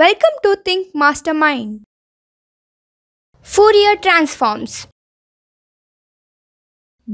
Welcome to Think Mastermind. Fourier transforms.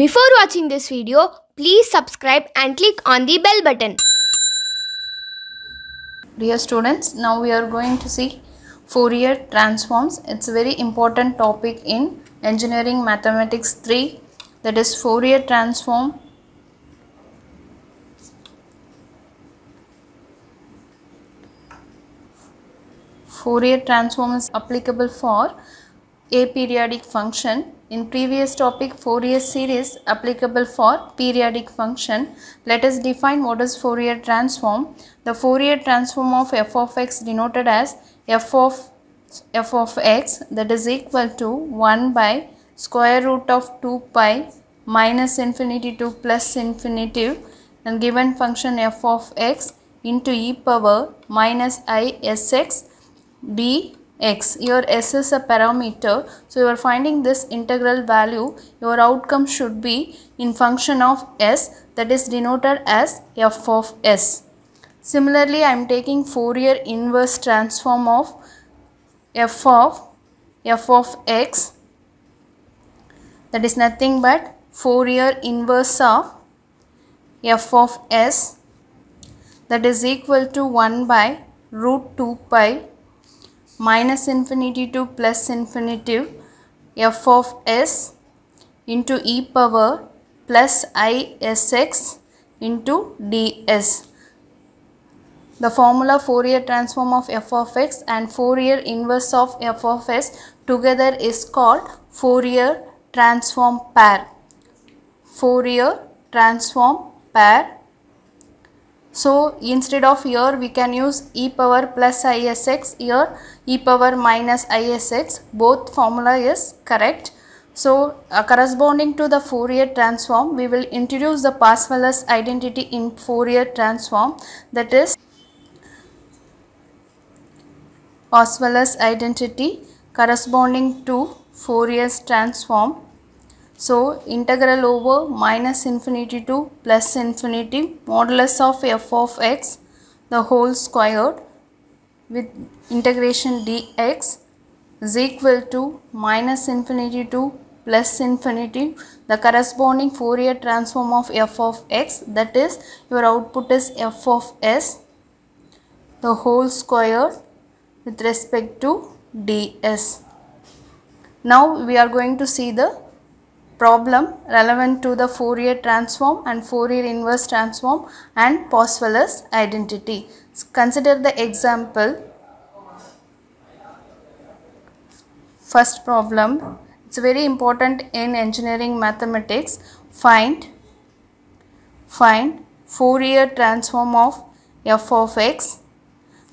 Before watching this video, please subscribe and click on the bell button. Dear students, now we are going to see Fourier transforms. It's a very important topic in engineering mathematics 3 that is Fourier transform, Fourier transform is applicable for aperiodic function. In previous topic Fourier series applicable for periodic function. Let us define what is Fourier transform. The Fourier transform of f of x denoted as f of f of x that is equal to 1 by square root of 2 pi minus infinity to plus infinity and given function f of x into e power minus i s x bx. Your s is a parameter. So you are finding this integral value. Your outcome should be in function of s that is denoted as f of s. Similarly, I am taking Fourier inverse transform of f of f of x that is nothing but Fourier inverse of f of s that is equal to 1 by root 2 pi minus infinity to plus infinity f of s into e power plus i s x into ds. The formula Fourier transform of f of x and Fourier inverse of f of s together is called Fourier transform pair. Fourier transform pair so instead of here we can use e power plus isx here e power minus isx both formula is correct. So uh, corresponding to the Fourier transform we will introduce the Pascal's identity in Fourier transform that is Pascal's identity corresponding to Fourier transform so integral over minus infinity to plus infinity modulus of f of x the whole squared with integration dx is equal to minus infinity to plus infinity the corresponding Fourier transform of f of x that is your output is f of s the whole squared with respect to ds. Now we are going to see the problem relevant to the Fourier transform and Fourier inverse transform and Postweller's identity. Consider the example. First problem, it's very important in engineering mathematics. Find, find Fourier transform of f of x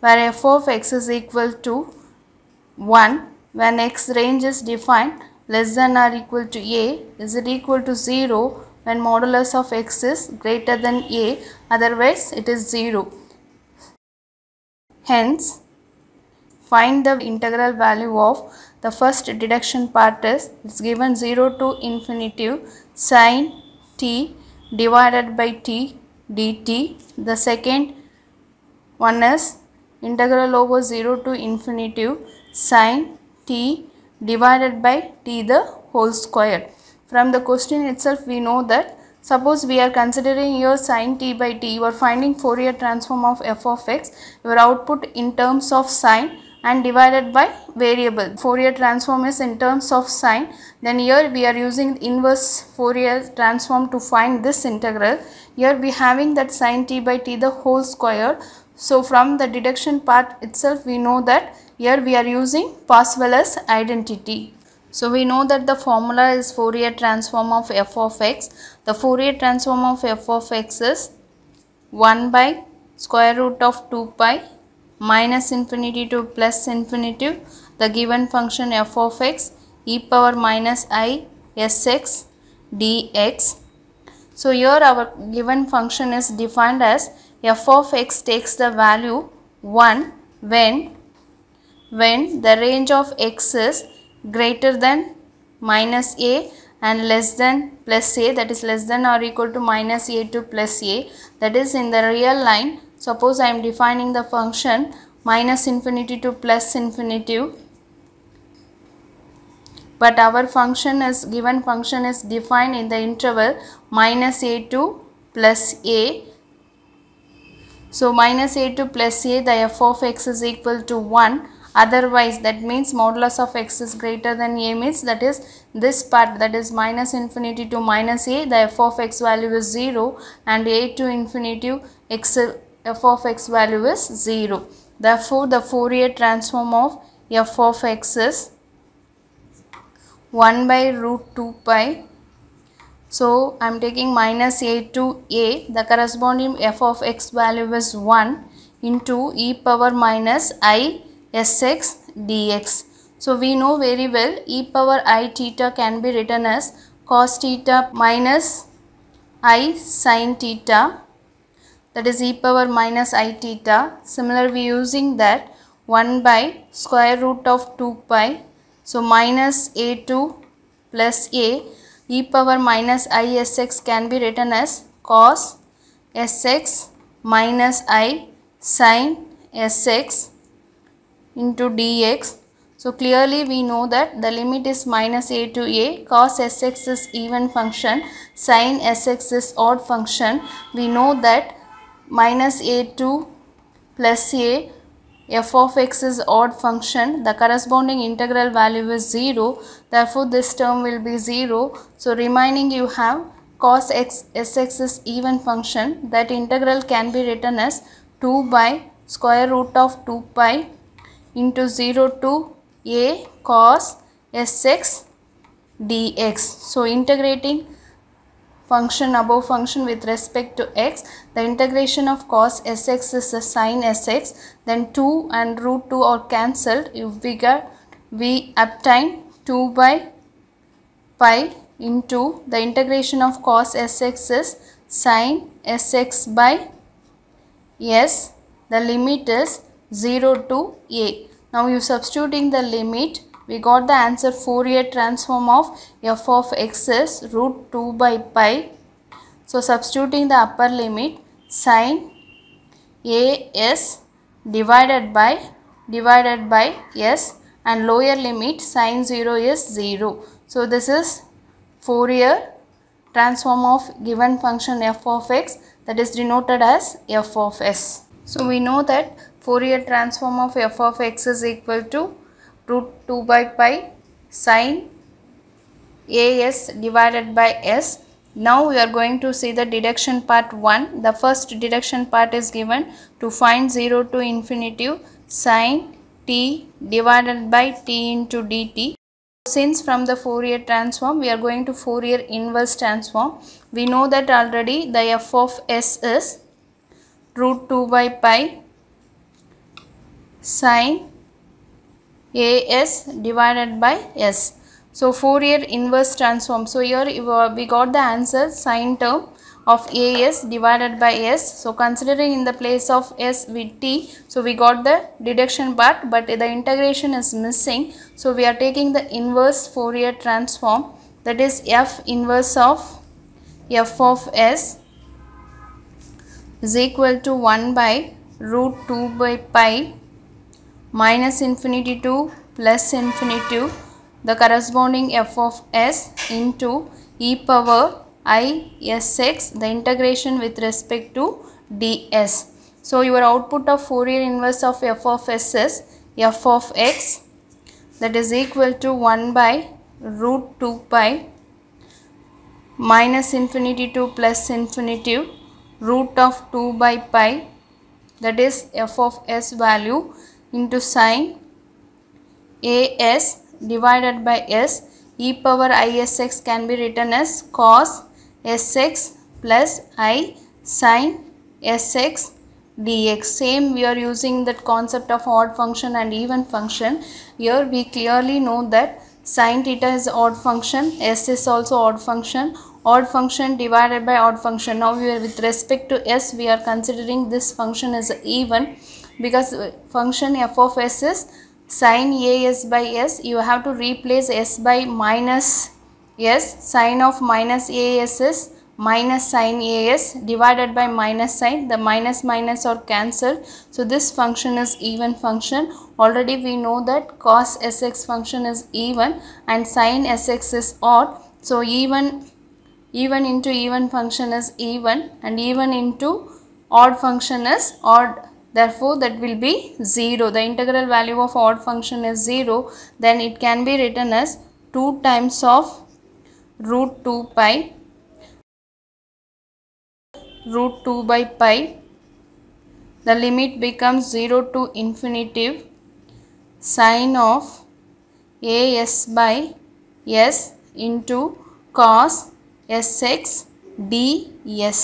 where f of x is equal to 1 when x range is defined less than or equal to a is it equal to 0 when modulus of x is greater than a otherwise it is 0. Hence find the integral value of the first deduction part is it's given 0 to infinity sine t divided by t dt. The second one is integral over 0 to infinity sine t divided by t the whole square. From the question itself we know that Suppose we are considering your sine t by t, you are finding Fourier transform of f of x, your output in terms of sine and divided by variable. Fourier transform is in terms of sine, then here we are using inverse Fourier transform to find this integral. Here we having that sine t by t the whole square. So from the deduction part itself we know that here we are using Parseval's identity. So we know that the formula is Fourier transform of f of x. The Fourier transform of f of x is 1 by square root of 2 pi minus infinity to plus infinity the given function f of x e power minus i sx dx. So here our given function is defined as f of x takes the value 1 when, when the range of x is greater than minus a and less than plus a that is less than or equal to minus a to plus a that is in the real line suppose I am defining the function minus infinity to plus infinity but our function is given function is defined in the interval minus a to plus a so minus a to plus a the f of x is equal to 1 otherwise that means modulus of x is greater than a means that is this part that is minus infinity to minus a the f of x value is 0 and a to infinity x f of x value is 0 therefore the Fourier transform of f of x is 1 by root 2 pi so I am taking minus a to a the corresponding f of x value is 1 into e power minus i sx dx. So we know very well e power i theta can be written as cos theta minus i sine theta that is e power minus i theta. Similar we using that 1 by square root of 2 pi. So minus a to plus a e power minus i sx can be written as cos sx minus i sine sx into dx. So clearly we know that the limit is minus a to a, cos sx is even function, sine sx is odd function. We know that minus a to plus a f of x is odd function the corresponding integral value is 0 therefore this term will be 0 so remaining you have cos x sx is even function that integral can be written as 2 by square root of 2 pi into 0 to a cos sx dx so integrating function above function with respect to x the integration of cos sx is the sine sx then 2 and root 2 are cancelled if we get we obtain 2 by pi into the integration of cos sx is sine sx by s the limit is 0 to a now you substituting the limit we got the answer Fourier transform of f of x is root 2 by pi. So substituting the upper limit sine a s divided by divided by s and lower limit sine 0 is 0. So this is Fourier transform of given function f of x that is denoted as f of s. So we know that Fourier transform of f of x is equal to root 2 by pi sine as divided by s. Now we are going to see the deduction part 1. The first deduction part is given to find 0 to infinity sine t divided by t into dt. Since from the Fourier transform we are going to Fourier inverse transform. We know that already the f of s is root 2 by pi sine AS divided by S. So Fourier inverse transform. So here we got the answer sine term of AS divided by S. So considering in the place of S with T, so we got the deduction part but the integration is missing. So we are taking the inverse Fourier transform that is F inverse of F of S is equal to 1 by root 2 by pi minus infinity to plus infinity to the corresponding f of s into e power i s x the integration with respect to ds so your output of Fourier inverse of f of s is f of x that is equal to 1 by root 2 pi minus infinity to plus infinity root of 2 by pi that is f of s value into sine as divided by s e power isx can be written as cos sx plus i sine sx dx same we are using that concept of odd function and even function here we clearly know that sine theta is odd function s is also odd function odd function divided by odd function now we are with respect to s we are considering this function as even because uh, function f of s is sine a s by s you have to replace s by minus s sine of minus a s is minus sine a s divided by minus sine the minus minus are cancelled so this function is even function already we know that cos sx function is even and sine sx is odd so even even into even function is even and even into odd function is odd Therefore, that will be 0. The integral value of odd function is 0. Then it can be written as 2 times of root 2 pi root 2 by pi. The limit becomes 0 to infinitive sine of as by s into cos sx ds.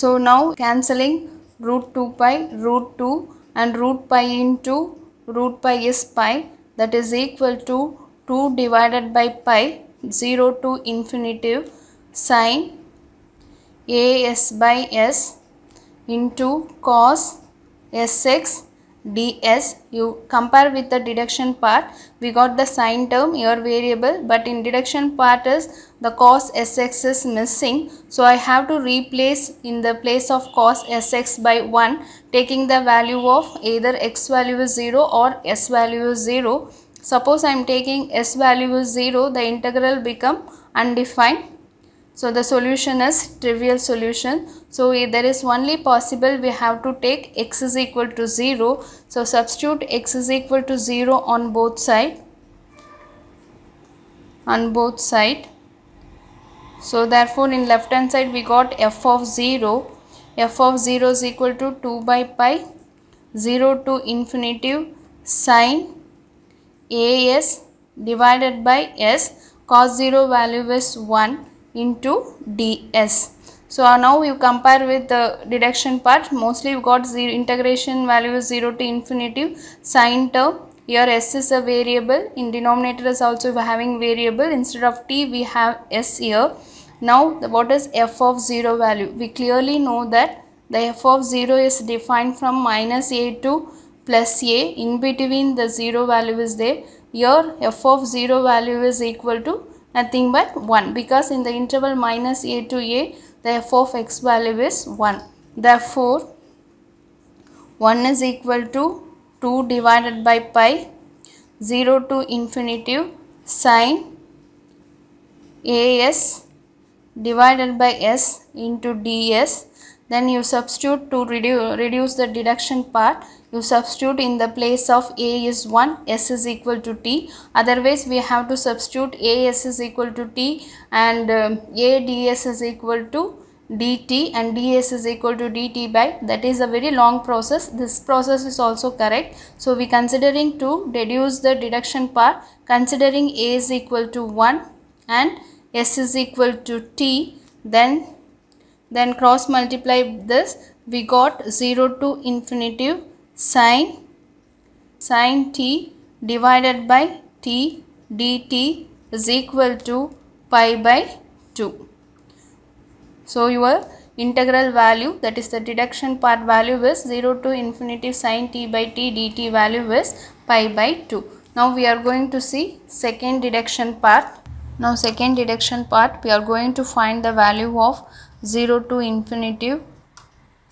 So now cancelling root 2 pi, root 2 and root pi into root pi is pi that is equal to 2 divided by pi 0 to infinitive sine as by s into cos sx ds you compare with the deduction part we got the sine term your variable but in deduction part is the cos sx is missing. So I have to replace in the place of cos sx by 1 taking the value of either x value is 0 or s value is 0. Suppose I am taking s value is 0 the integral become undefined. So the solution is trivial solution. So eh, there is only possible we have to take x is equal to 0. So substitute x is equal to 0 on both side. On both side so therefore in left hand side we got f of 0. f of 0 is equal to 2 by pi 0 to infinitive sine as divided by s cos 0 value is 1 into ds. So uh, now you compare with the deduction part mostly you got zero integration value is 0 to infinitive sine term here s is a variable in denominator is also having variable instead of t we have s here now the, what is f of 0 value? We clearly know that the f of 0 is defined from minus a to plus a in between the 0 value is there. Here f of 0 value is equal to nothing but 1 because in the interval minus a to a the f of x value is 1. Therefore 1 is equal to 2 divided by pi 0 to infinitive sine as divided by S into ds then you substitute to redu reduce the deduction part you substitute in the place of a is 1 s is equal to t otherwise we have to substitute a s is equal to t and um, a ds is equal to dt and ds is equal to dt by that is a very long process this process is also correct so we considering to deduce the deduction part considering a is equal to 1 and s is equal to t then then cross multiply this we got 0 to infinity sine sine t divided by t dt is equal to pi by 2 so your integral value that is the deduction part value is 0 to infinity sine t by t dt value is pi by 2 now we are going to see second deduction part now second deduction part we are going to find the value of 0 to infinity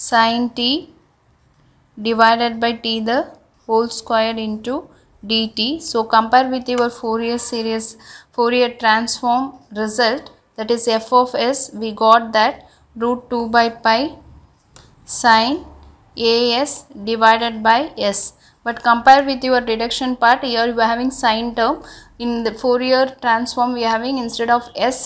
sine t divided by t the whole square into dt. So compare with your Fourier series Fourier transform result that is f of s we got that root 2 by pi sine as divided by s. But compare with your deduction part here you are having sine term in the Fourier transform we are having instead of s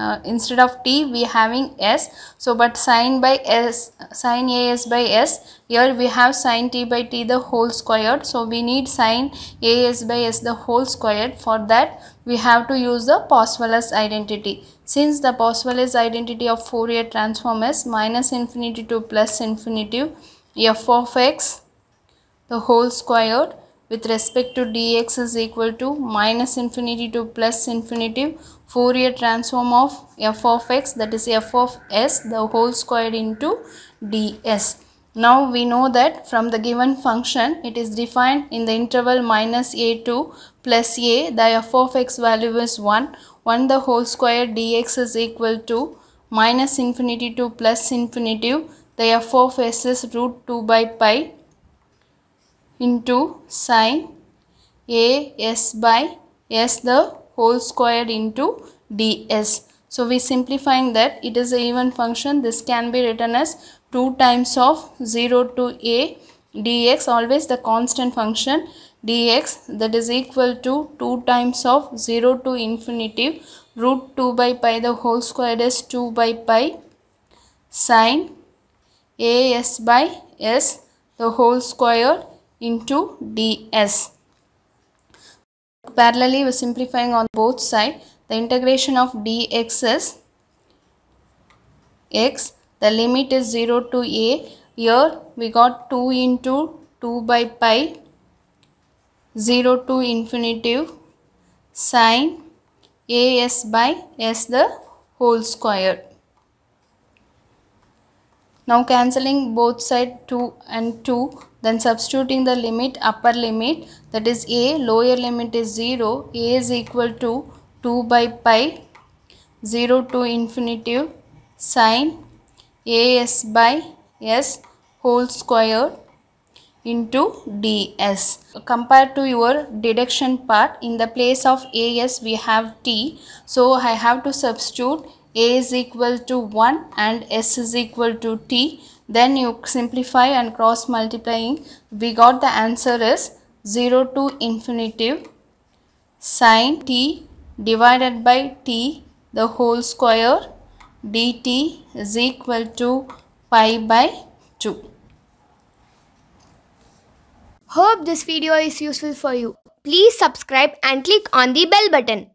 uh, instead of t we are having s so but sine by s sine a s by s here we have sine t by t the whole squared so we need sine a s by s the whole squared for that we have to use the Poiseuille's identity since the Poiseuille's identity of Fourier transform is minus infinity to plus infinity f of x the whole squared with respect to dx is equal to minus infinity to plus infinity Fourier transform of f of x that is f of s the whole squared into ds. Now we know that from the given function it is defined in the interval minus a to plus a the f of x value is 1 1 the whole square dx is equal to minus infinity to plus infinity the f of s is root 2 by pi into sine a s by s the whole square into ds. So we simplifying that it is a even function this can be written as 2 times of 0 to a dx always the constant function dx that is equal to 2 times of 0 to infinity root 2 by pi the whole square is 2 by pi sine a s by s the whole square into ds. Parallelly, we're simplifying on both sides. The integration of dx is x. The limit is 0 to a. Here, we got 2 into 2 by pi 0 to infinitive sine as by s the whole square. Now cancelling both side 2 and 2 then substituting the limit upper limit that is a lower limit is 0 a is equal to 2 by pi 0 to infinity sine as by s whole square into ds compared to your deduction part in the place of as we have t so i have to substitute a is equal to 1 and s is equal to t then you simplify and cross multiplying we got the answer is 0 to infinitive sine t divided by t the whole square dt is equal to pi by 2. Hope this video is useful for you. Please subscribe and click on the bell button.